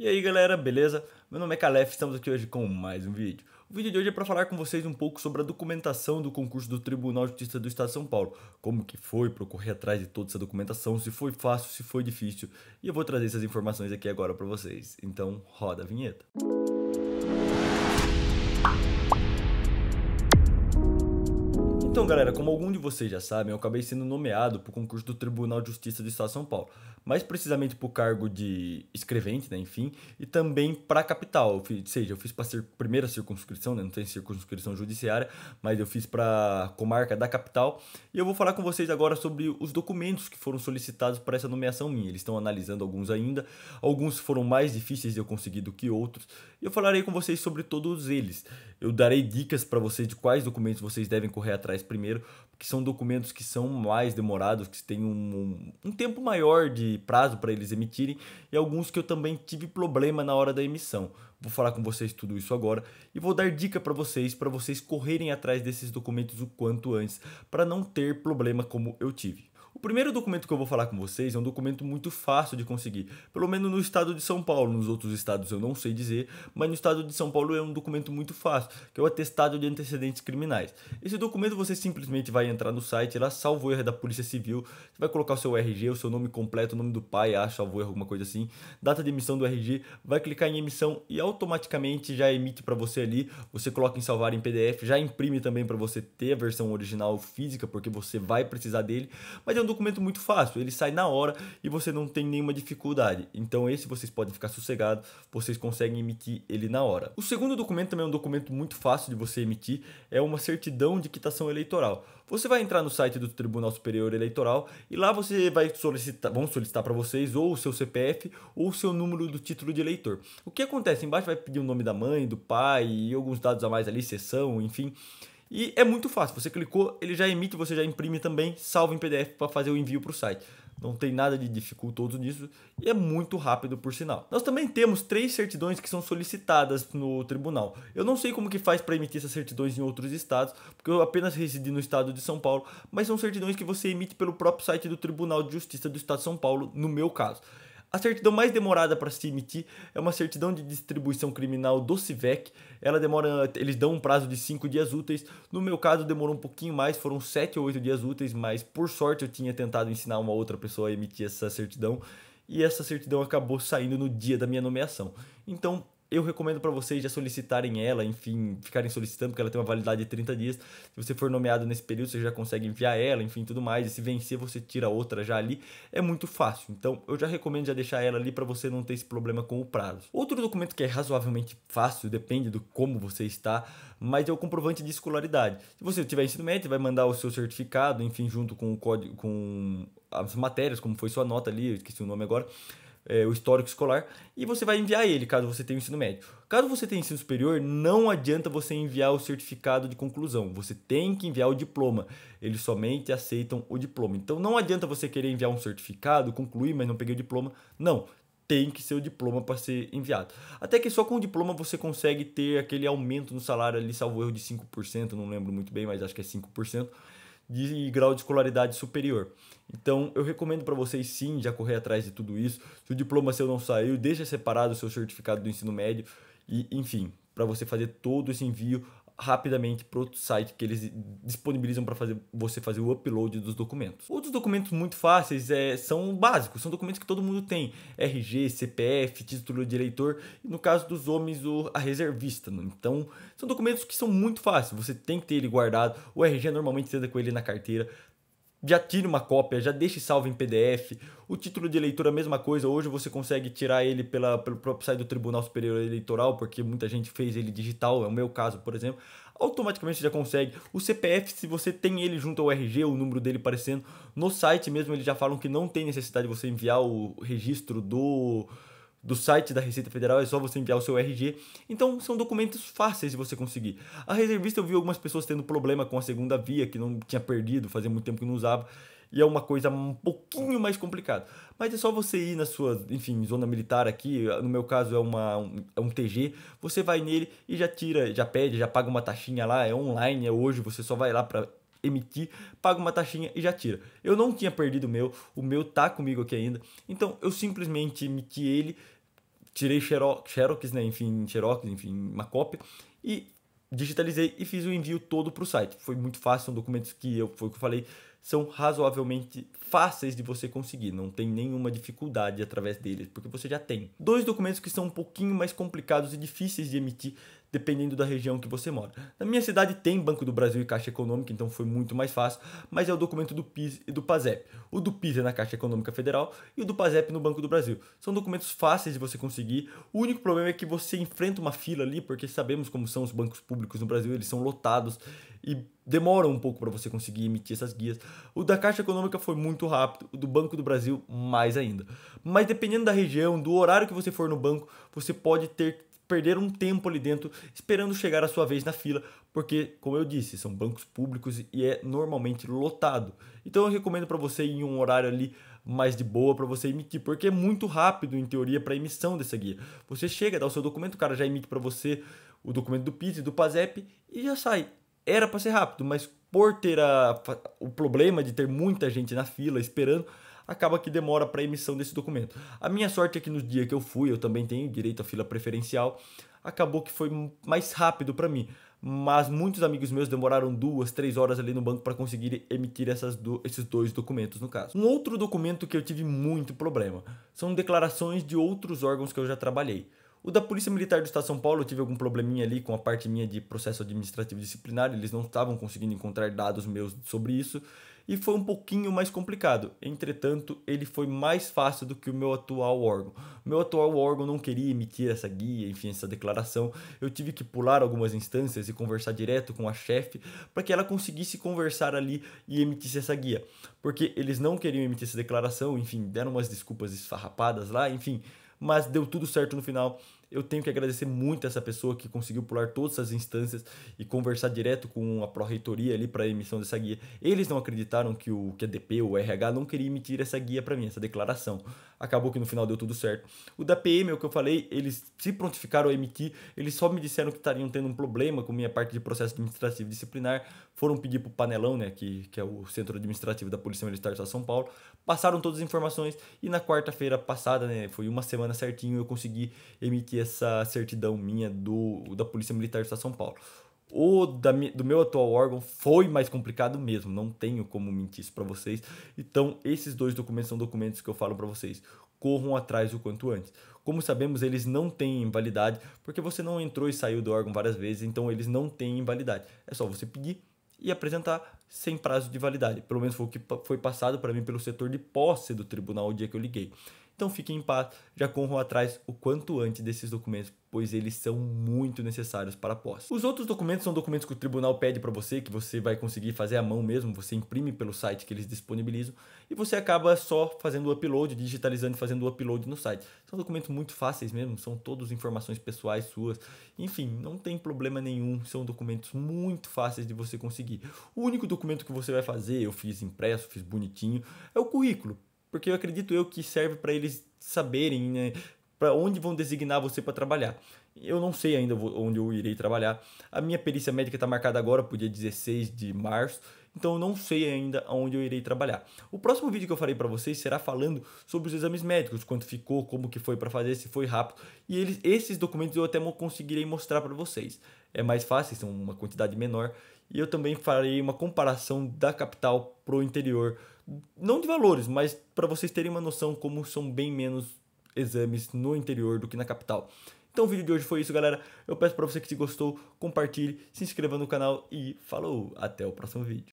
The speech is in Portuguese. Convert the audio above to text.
E aí galera, beleza? Meu nome é Calef, estamos aqui hoje com mais um vídeo. O vídeo de hoje é para falar com vocês um pouco sobre a documentação do concurso do Tribunal de Justiça do Estado de São Paulo. Como que foi, para correr atrás de toda essa documentação, se foi fácil, se foi difícil. E eu vou trazer essas informações aqui agora para vocês. Então, roda a vinheta. Música Então, galera, como algum de vocês já sabem, eu acabei sendo nomeado para o concurso do Tribunal de Justiça do Estado de São Paulo, mais precisamente para o cargo de escrevente, né, enfim, e também para a capital. Ou seja, eu fiz para a primeira circunscrição, né, não tem circunscrição judiciária, mas eu fiz para a comarca da capital. E eu vou falar com vocês agora sobre os documentos que foram solicitados para essa nomeação minha. Eles estão analisando alguns ainda, alguns foram mais difíceis de eu conseguir do que outros, e eu falarei com vocês sobre todos eles. Eu darei dicas para vocês de quais documentos vocês devem correr atrás primeiro, porque são documentos que são mais demorados, que tem um, um, um tempo maior de prazo para eles emitirem, e alguns que eu também tive problema na hora da emissão. Vou falar com vocês tudo isso agora e vou dar dica para vocês, para vocês correrem atrás desses documentos o quanto antes, para não ter problema como eu tive. O primeiro documento que eu vou falar com vocês é um documento muito fácil de conseguir, pelo menos no estado de São Paulo. Nos outros estados eu não sei dizer, mas no estado de São Paulo é um documento muito fácil, que é o atestado de antecedentes criminais. Esse documento você simplesmente vai entrar no site lá, salvo erro é da Polícia Civil, você vai colocar o seu RG, o seu nome completo, o nome do pai, acho, salvo erro, alguma coisa assim, data de emissão do RG, vai clicar em emissão e automaticamente já emite para você ali. Você coloca em salvar em PDF, já imprime também para você ter a versão original física, porque você vai precisar dele. Mas é um documento muito fácil, ele sai na hora e você não tem nenhuma dificuldade. Então esse vocês podem ficar sossegados, vocês conseguem emitir ele na hora. O segundo documento também é um documento muito fácil de você emitir, é uma certidão de quitação eleitoral. Você vai entrar no site do Tribunal Superior Eleitoral e lá você vai solicitar, vão solicitar para vocês ou o seu CPF ou o seu número do título de eleitor. O que acontece? Embaixo vai pedir o nome da mãe, do pai e alguns dados a mais ali, sessão, enfim. E é muito fácil, você clicou, ele já emite, você já imprime também, salva em PDF para fazer o envio para o site. Não tem nada de dificultoso nisso e é muito rápido por sinal. Nós também temos três certidões que são solicitadas no tribunal. Eu não sei como que faz para emitir essas certidões em outros estados, porque eu apenas residi no estado de São Paulo, mas são certidões que você emite pelo próprio site do Tribunal de Justiça do Estado de São Paulo, no meu caso. A certidão mais demorada para se emitir é uma certidão de distribuição criminal do CIVEC. Ela demora, eles dão um prazo de 5 dias úteis. No meu caso, demorou um pouquinho mais, foram 7 ou 8 dias úteis, mas por sorte eu tinha tentado ensinar uma outra pessoa a emitir essa certidão e essa certidão acabou saindo no dia da minha nomeação. Então, eu recomendo para vocês já solicitarem ela, enfim, ficarem solicitando, porque ela tem uma validade de 30 dias. Se você for nomeado nesse período, você já consegue enviar ela, enfim, tudo mais. E se vencer, você tira outra já ali. É muito fácil. Então, eu já recomendo já deixar ela ali para você não ter esse problema com o prazo. Outro documento que é razoavelmente fácil, depende do como você está, mas é o comprovante de escolaridade. Se você tiver ensino médio, vai mandar o seu certificado, enfim, junto com o código, com as matérias, como foi sua nota ali, eu esqueci o nome agora é, o histórico escolar, e você vai enviar ele, caso você tenha o ensino médio. Caso você tenha ensino superior, não adianta você enviar o certificado de conclusão, você tem que enviar o diploma. Eles somente aceitam o diploma. Então não adianta você querer enviar um certificado, concluir, mas não peguei o diploma. Não, tem que ser o diploma para ser enviado. Até que só com o diploma você consegue ter aquele aumento no salário ali, salvo erro de 5%, não lembro muito bem, mas acho que é 5% de grau de escolaridade superior. Então, eu recomendo para vocês sim já correr atrás de tudo isso. Se o diploma seu não saiu, deixa separado o seu certificado do ensino médio e, enfim, para você fazer todo esse envio rapidamente para outro site que eles disponibilizam para fazer você fazer o upload dos documentos. Outros documentos muito fáceis é, são básicos, são documentos que todo mundo tem: RG, CPF, título de eleitor, e no caso dos homens, o, a reservista. Né? Então, são documentos que são muito fáceis, você tem que ter ele guardado. O RG normalmente anda com ele na carteira, já tire uma cópia, já deixe salvo em PDF. O título de eleitor é a mesma coisa, hoje você consegue tirar ele pela, pelo próprio site do Tribunal Superior Eleitoral, porque muita gente fez ele digital, é o meu caso, por exemplo. Automaticamente você já consegue. O CPF, se você tem ele junto ao RG, o número dele aparecendo, no site mesmo eles já falam que não tem necessidade de você enviar o registro do do site da Receita Federal, é só você enviar o seu RG. Então são documentos fáceis de você conseguir. A reservista eu vi algumas pessoas tendo problema com a segunda via, que não tinha perdido, fazia muito tempo que não usava. E é uma coisa um pouquinho mais complicada. Mas é só você ir na sua, enfim, zona militar aqui, no meu caso é, uma, um, é um TG, você vai nele e já tira, já pede, já paga uma taxinha lá, é online, é hoje, você só vai lá para emitir, paga uma taxinha e já tira. Eu não tinha perdido o meu, o meu tá comigo aqui ainda, então eu simplesmente emiti ele, tirei xerox, né, enfim, xerox, enfim, uma cópia e digitalizei e fiz o envio todo para o site. Foi muito fácil, são documentos que eu, foi o que eu falei, são razoavelmente fáceis de você conseguir, não tem nenhuma dificuldade através deles, porque você já tem. Dois documentos que são um pouquinho mais complicados e difíceis de emitir dependendo da região que você mora. Na minha cidade tem Banco do Brasil e Caixa Econômica, então foi muito mais fácil, mas é o documento do PIS e do PASEP. O do PIS é na Caixa Econômica Federal e o do PASEP no Banco do Brasil. São documentos fáceis de você conseguir. O único problema é que você enfrenta uma fila ali, porque sabemos como são os bancos públicos no Brasil, eles são lotados e demora um pouco para você conseguir emitir essas guias. O da Caixa Econômica foi muito rápido, o do Banco do Brasil mais ainda. Mas dependendo da região, do horário que você for no banco, você pode ter perder um tempo ali dentro esperando chegar a sua vez na fila, porque, como eu disse, são bancos públicos e é normalmente lotado. Então eu recomendo para você ir em um horário ali mais de boa para você emitir, porque é muito rápido em teoria para emissão dessa guia. Você chega, dá o seu documento, o cara já emite para você o documento do PIS e do PASEP e já sai. Era para ser rápido, mas por ter a, o problema de ter muita gente na fila esperando, acaba que demora para a emissão desse documento. A minha sorte é que no dia que eu fui, eu também tenho direito à fila preferencial, acabou que foi mais rápido para mim. Mas muitos amigos meus demoraram duas, três horas ali no banco para conseguir emitir essas do, esses dois documentos, no caso. Um outro documento que eu tive muito problema são declarações de outros órgãos que eu já trabalhei. O da Polícia Militar do Estado de São Paulo, eu tive algum probleminha ali com a parte minha de processo administrativo disciplinar, eles não estavam conseguindo encontrar dados meus sobre isso, e foi um pouquinho mais complicado. Entretanto, ele foi mais fácil do que o meu atual órgão. Meu atual órgão não queria emitir essa guia, enfim, essa declaração. Eu tive que pular algumas instâncias e conversar direto com a chefe para que ela conseguisse conversar ali e emitisse essa guia. Porque eles não queriam emitir essa declaração, enfim, deram umas desculpas esfarrapadas lá, enfim mas deu tudo certo no final. Eu tenho que agradecer muito essa pessoa que conseguiu pular todas as instâncias e conversar direto com a pró-reitoria ali para a emissão dessa guia. Eles não acreditaram que o que a DP ou o RH não queria emitir essa guia para mim, essa declaração. Acabou que no final deu tudo certo. O da PM, é o que eu falei, eles se prontificaram a emitir, eles só me disseram que estariam tendo um problema com minha parte de processo administrativo disciplinar, foram pedir para o Panelão, né, que, que é o centro administrativo da Polícia Militar de São Paulo, passaram todas as informações e na quarta-feira passada, né, foi uma semana certinho, eu consegui emitir essa certidão minha do da Polícia Militar do Estado de São Paulo. O da, do meu atual órgão foi mais complicado mesmo, não tenho como mentir isso para vocês. Então, esses dois documentos são documentos que eu falo para vocês. Corram atrás o quanto antes. Como sabemos, eles não têm invalidade, porque você não entrou e saiu do órgão várias vezes, então eles não têm invalidade. É só você pedir e apresentar sem prazo de validade. Pelo menos foi o que foi passado para mim pelo setor de posse do tribunal o dia que eu liguei. Então fique em paz, já corram atrás o quanto antes desses documentos, pois eles são muito necessários para a posse. Os outros documentos são documentos que o tribunal pede para você, que você vai conseguir fazer à mão mesmo, você imprime pelo site que eles disponibilizam e você acaba só fazendo o upload, digitalizando e fazendo o upload no site. São documentos muito fáceis mesmo, são todas informações pessoais suas. Enfim, não tem problema nenhum, são documentos muito fáceis de você conseguir. O único documento que você vai fazer, eu fiz impresso, fiz bonitinho, é o currículo porque eu acredito eu que serve para eles saberem né, para onde vão designar você para trabalhar. Eu não sei ainda onde eu irei trabalhar. A minha perícia médica está marcada agora para o dia 16 de março então eu não sei ainda onde eu irei trabalhar. O próximo vídeo que eu farei para vocês será falando sobre os exames médicos, quanto ficou, como que foi para fazer, se foi rápido, e eles, esses documentos eu até conseguirei mostrar para vocês. É mais fácil, são uma quantidade menor, e eu também farei uma comparação da capital pro interior, não de valores, mas para vocês terem uma noção como são bem menos exames no interior do que na capital. Então o vídeo de hoje foi isso, galera. Eu peço para você que se gostou, compartilhe, se inscreva no canal e falou, até o próximo vídeo.